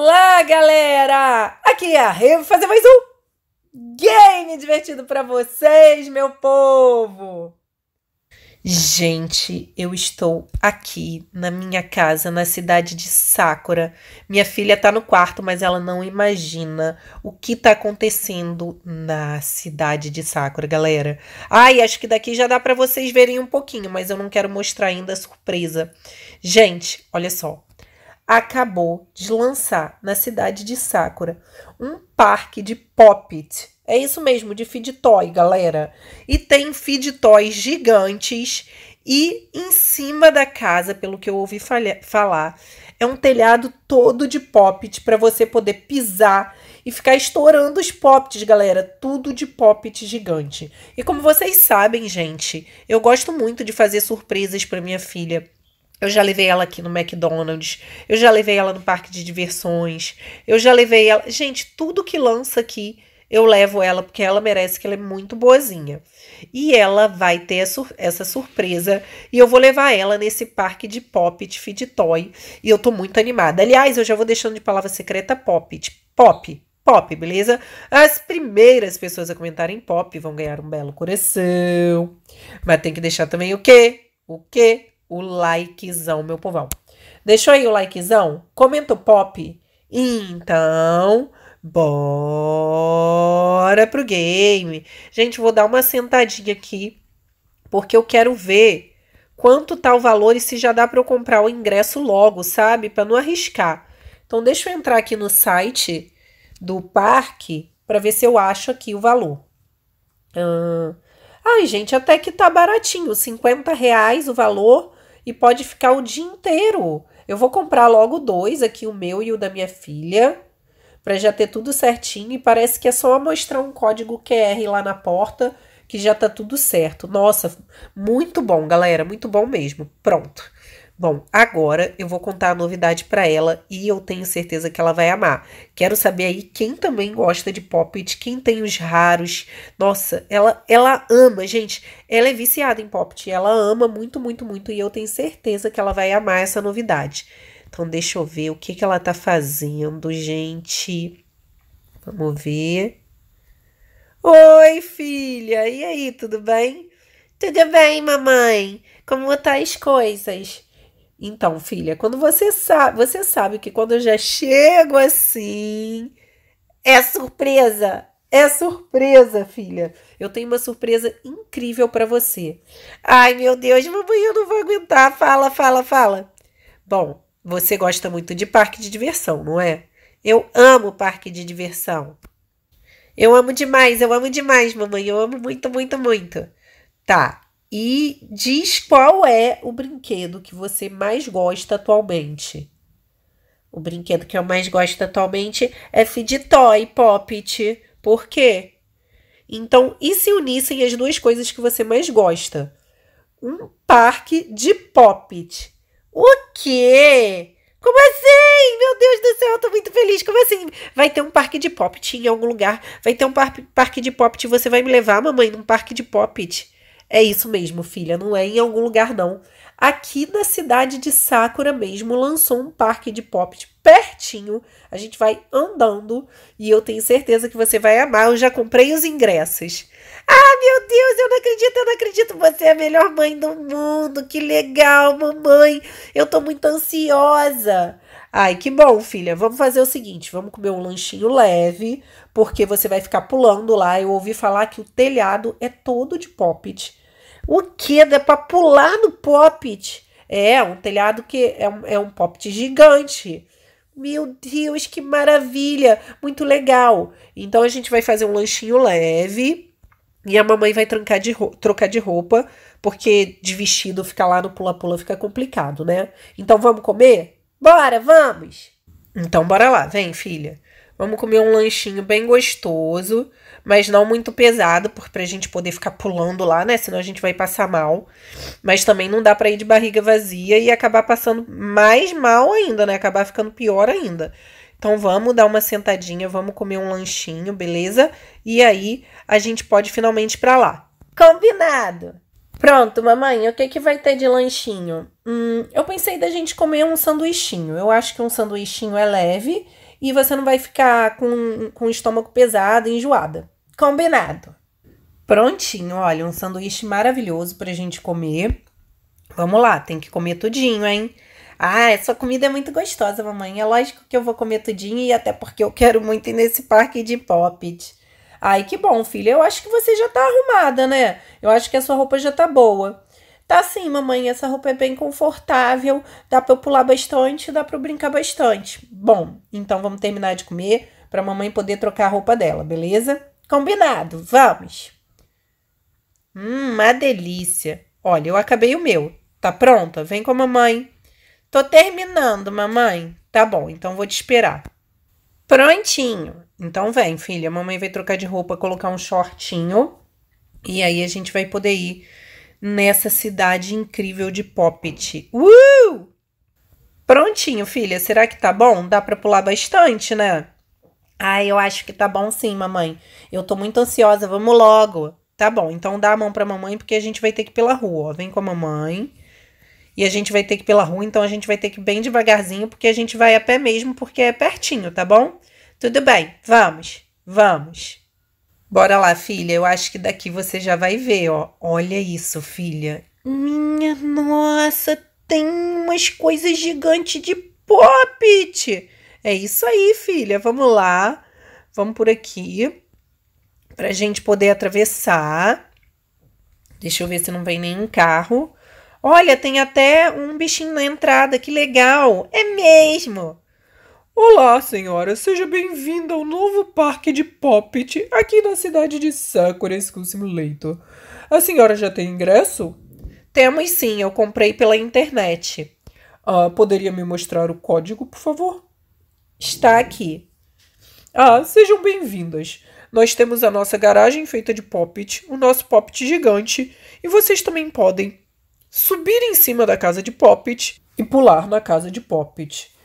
Olá, galera! Aqui é a Rê, vou fazer mais um game divertido para vocês, meu povo! Gente, eu estou aqui na minha casa, na cidade de Sakura. Minha filha tá no quarto, mas ela não imagina o que tá acontecendo na cidade de Sakura, galera. Ai, acho que daqui já dá para vocês verem um pouquinho, mas eu não quero mostrar ainda a surpresa. Gente, olha só acabou de lançar na cidade de Sakura um parque de Poppet. É isso mesmo, de feed toy, galera. E tem feed toys gigantes e em cima da casa, pelo que eu ouvi falar, é um telhado todo de poppet para você poder pisar e ficar estourando os poppets, galera. Tudo de poppet gigante. E como vocês sabem, gente, eu gosto muito de fazer surpresas para minha filha. Eu já levei ela aqui no McDonald's, eu já levei ela no parque de diversões, eu já levei ela. Gente, tudo que lança aqui eu levo ela porque ela merece que ela é muito boazinha. E ela vai ter essa surpresa e eu vou levar ela nesse parque de Poppet Feed Toy e eu tô muito animada. Aliás, eu já vou deixando de palavra secreta Poppet, Pop, Pop, beleza? As primeiras pessoas a comentarem Pop vão ganhar um belo coração. Mas tem que deixar também o quê? O quê? o likezão, meu povão. Deixou aí o likezão? Comenta o pop. Então, bora pro game. Gente, vou dar uma sentadinha aqui, porque eu quero ver quanto tá o valor e se já dá para eu comprar o ingresso logo, sabe? Para não arriscar. Então, deixa eu entrar aqui no site do parque para ver se eu acho aqui o valor. Ah, ai, gente, até que tá baratinho. 50 reais o valor e pode ficar o dia inteiro. Eu vou comprar logo dois aqui, o meu e o da minha filha, para já ter tudo certinho. E parece que é só mostrar um código QR lá na porta que já tá tudo certo. Nossa, muito bom, galera, muito bom mesmo. Pronto. Bom, agora eu vou contar a novidade para ela e eu tenho certeza que ela vai amar. Quero saber aí quem também gosta de Poppet, quem tem os raros. Nossa, ela ela ama, gente. Ela é viciada em Poppet, ela ama muito, muito, muito e eu tenho certeza que ela vai amar essa novidade. Então deixa eu ver o que que ela tá fazendo, gente. Vamos ver. Oi, filha. E aí, tudo bem? Tudo bem, mamãe? Como tá as coisas? Então, filha, quando você sabe, você sabe que quando eu já chego assim, é surpresa. É surpresa, filha. Eu tenho uma surpresa incrível para você. Ai, meu Deus, mamãe, eu não vou aguentar. Fala, fala, fala. Bom, você gosta muito de parque de diversão, não é? Eu amo parque de diversão. Eu amo demais, eu amo demais, mamãe. Eu amo muito, muito, muito. Tá e diz qual é o brinquedo que você mais gosta atualmente. O brinquedo que eu mais gosto atualmente é de Toy Poppet. Por quê? Então, e se unissem as duas coisas que você mais gosta? Um parque de Poppet. O quê? Como assim? Meu Deus do céu, eu tô muito feliz. Como assim? Vai ter um parque de Poppet em algum lugar. Vai ter um par parque de Poppet. Você vai me levar, mamãe, num parque de Poppet. É isso mesmo, filha, não é em algum lugar não. Aqui na cidade de Sakura mesmo lançou um parque de pop de pertinho. A gente vai andando e eu tenho certeza que você vai amar. Eu já comprei os ingressos. Ah, meu Deus, eu não acredito, eu não acredito. Você é a melhor mãe do mundo. Que legal, mamãe. Eu tô muito ansiosa. Ai, que bom, filha. Vamos fazer o seguinte: vamos comer um lanchinho leve, porque você vai ficar pulando lá. Eu ouvi falar que o telhado é todo de poppet. O que? Dá para pular no poppet? É, um telhado que é um, é um poppet gigante. Meu Deus, que maravilha! Muito legal! Então a gente vai fazer um lanchinho leve e a mamãe vai trancar de trocar de roupa, porque de vestido ficar lá no pula-pula fica complicado, né? Então vamos comer? Bora, vamos! Então bora lá, vem, filha. Vamos comer um lanchinho bem gostoso, mas não muito pesado, porque pra gente poder ficar pulando lá, né? Senão a gente vai passar mal. Mas também não dá para ir de barriga vazia e acabar passando mais mal ainda, né? Acabar ficando pior ainda. Então vamos dar uma sentadinha, vamos comer um lanchinho, beleza? E aí a gente pode finalmente para lá. Combinado. Pronto, mamãe, o que que vai ter de lanchinho? Hum, eu pensei da gente comer um sanduichinho. Eu acho que um sanduichinho é leve e você não vai ficar com, com o estômago pesado e enjoada. Combinado! Prontinho, olha, um sanduíche maravilhoso pra gente comer. Vamos lá, tem que comer tudinho, hein? Ah, essa comida é muito gostosa, mamãe. É lógico que eu vou comer tudinho e até porque eu quero muito ir nesse parque de poppet. Ai, que bom, filha. Eu acho que você já tá arrumada, né? Eu acho que a sua roupa já tá boa. Tá sim, mamãe, essa roupa é bem confortável, dá para eu pular bastante, dá para eu brincar bastante. Bom, então vamos terminar de comer para mamãe poder trocar a roupa dela, beleza? Combinado, vamos! Hum, uma delícia! Olha, eu acabei o meu. Tá pronta? Vem com a mamãe. Tô terminando, mamãe. Tá bom, então vou te esperar. Prontinho. Então vem, filha. A mamãe vai trocar de roupa, colocar um shortinho. E aí a gente vai poder ir nessa cidade incrível de Poppet. Uh! Prontinho, filha. Será que tá bom? Dá pra pular bastante, né? Ah, eu acho que tá bom sim, mamãe. Eu tô muito ansiosa. Vamos logo. Tá bom, então dá a mão pra mamãe, porque a gente vai ter que ir pela rua. Ó. Vem com a mamãe. E a gente vai ter que ir pela rua, então a gente vai ter que ir bem devagarzinho, porque a gente vai a pé mesmo, porque é pertinho, tá bom? Tudo bem, vamos, vamos. Bora lá, filha. Eu acho que daqui você já vai ver, ó. Olha isso, filha. Minha nossa, tem umas coisas gigantes de poppit. É isso aí, filha. Vamos lá. Vamos por aqui. Pra gente poder atravessar. Deixa eu ver se não vem nenhum carro. Olha, tem até um bichinho na entrada. Que legal. É mesmo. Olá, senhora, seja bem-vinda ao novo parque de Poppet aqui na cidade de Sakura School Simulator. A senhora já tem ingresso? Temos sim, eu comprei pela internet. Ah, poderia me mostrar o código, por favor? Está aqui. Ah, sejam bem-vindas. Nós temos a nossa garagem feita de Poppet, o nosso Poppet gigante, e vocês também podem subir em cima da casa de Poppet e pular na casa de Poppet.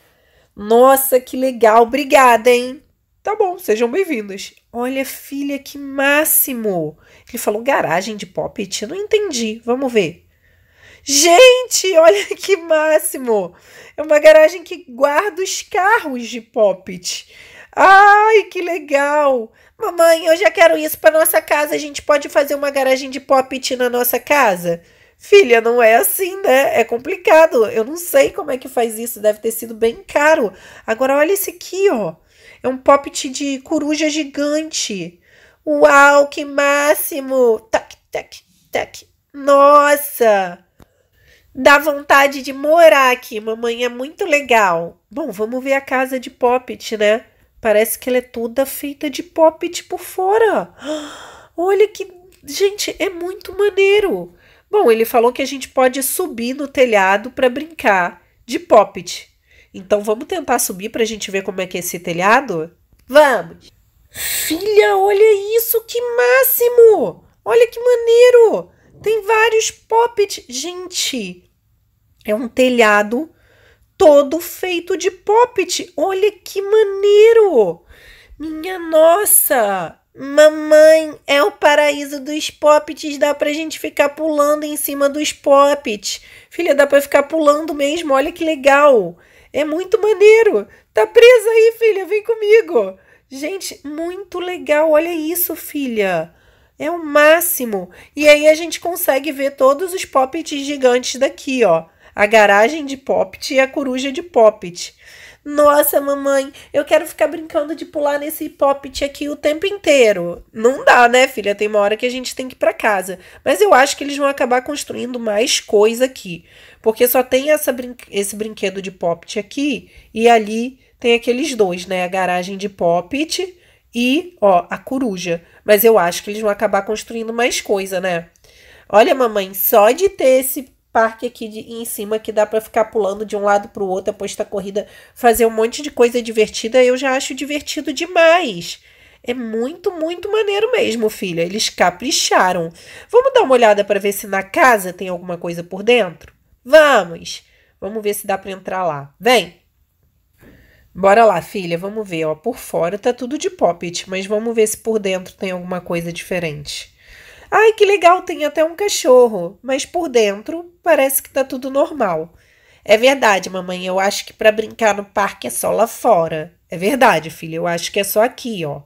Nossa, que legal, obrigada, hein? Tá bom, sejam bem-vindos. Olha, filha, que máximo! Ele falou garagem de pop-it? Não entendi. Vamos ver. Gente, olha que máximo! É uma garagem que guarda os carros de pop-it. Ai, que legal! Mamãe, eu já quero isso para nossa casa. A gente pode fazer uma garagem de pop-it na nossa casa? Filha, não é assim, né? É complicado. Eu não sei como é que faz isso. Deve ter sido bem caro. Agora, olha esse aqui, ó. É um poppet de coruja gigante. Uau, que máximo! Tac, tac, tac. Nossa! Dá vontade de morar aqui. Mamãe é muito legal. Bom, vamos ver a casa de poppet, né? Parece que ela é toda feita de poppet por fora. Olha que. Gente, é muito maneiro. Bom, ele falou que a gente pode subir no telhado para brincar de poppet. Então vamos tentar subir para a gente ver como é que é esse telhado? Vamos! Filha, olha isso, que máximo! Olha que maneiro! Tem vários poppets. Gente, é um telhado todo feito de poppet. Olha que maneiro! Minha nossa! Mamãe, é o paraíso dos poppets, dá pra gente ficar pulando em cima dos poppets. Filha, dá pra ficar pulando mesmo, olha que legal. É muito maneiro. Tá presa aí, filha, vem comigo. Gente, muito legal, olha isso, filha. É o máximo. E aí a gente consegue ver todos os poppets gigantes daqui, ó. A garagem de poppet e a coruja de poppet. Nossa, mamãe, eu quero ficar brincando de pular nesse poppet aqui o tempo inteiro. Não dá, né, filha? Tem uma hora que a gente tem que ir para casa. Mas eu acho que eles vão acabar construindo mais coisa aqui. Porque só tem essa brin esse brinquedo de poppet aqui e ali tem aqueles dois, né? A garagem de poppet e, ó, a coruja. Mas eu acho que eles vão acabar construindo mais coisa, né? Olha, mamãe, só de ter esse parque aqui de, em cima que dá para ficar pulando de um lado para o outro após a corrida, fazer um monte de coisa divertida, eu já acho divertido demais. É muito, muito maneiro mesmo, filha. Eles capricharam. Vamos dar uma olhada para ver se na casa tem alguma coisa por dentro? Vamos. Vamos ver se dá para entrar lá. Vem. Bora lá, filha. Vamos ver, ó, por fora tá tudo de poppet, mas vamos ver se por dentro tem alguma coisa diferente. Ai, que legal, tem até um cachorro, mas por dentro parece que tá tudo normal. É verdade, mamãe, eu acho que para brincar no parque é só lá fora. É verdade, filha, eu acho que é só aqui, ó.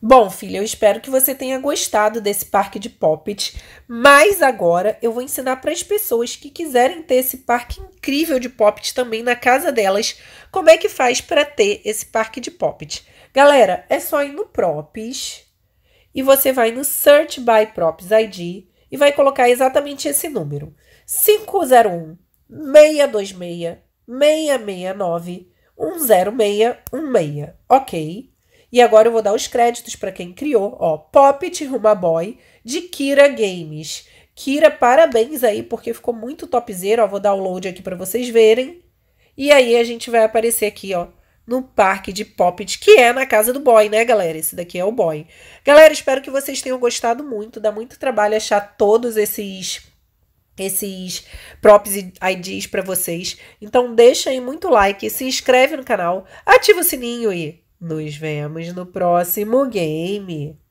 Bom, filha, eu espero que você tenha gostado desse parque de poppets, mas agora eu vou ensinar para as pessoas que quiserem ter esse parque incrível de poppets também na casa delas, como é que faz para ter esse parque de poppets. Galera, é só ir no Props, e você vai no Search by Props ID e vai colocar exatamente esse número: 501 626 669 10616. Ok? E agora eu vou dar os créditos para quem criou, ó, Poppet Ruma Boy de Kira Games. Kira, parabéns aí, porque ficou muito topzera, ó, vou dar o load aqui para vocês verem. E aí a gente vai aparecer aqui, ó, no parque de Poppet, que é na casa do boy, né, galera? Esse daqui é o boy. Galera, espero que vocês tenham gostado muito. Dá muito trabalho achar todos esses esses props e IDs para vocês. Então deixa aí muito like, se inscreve no canal, ativa o sininho e nos vemos no próximo game.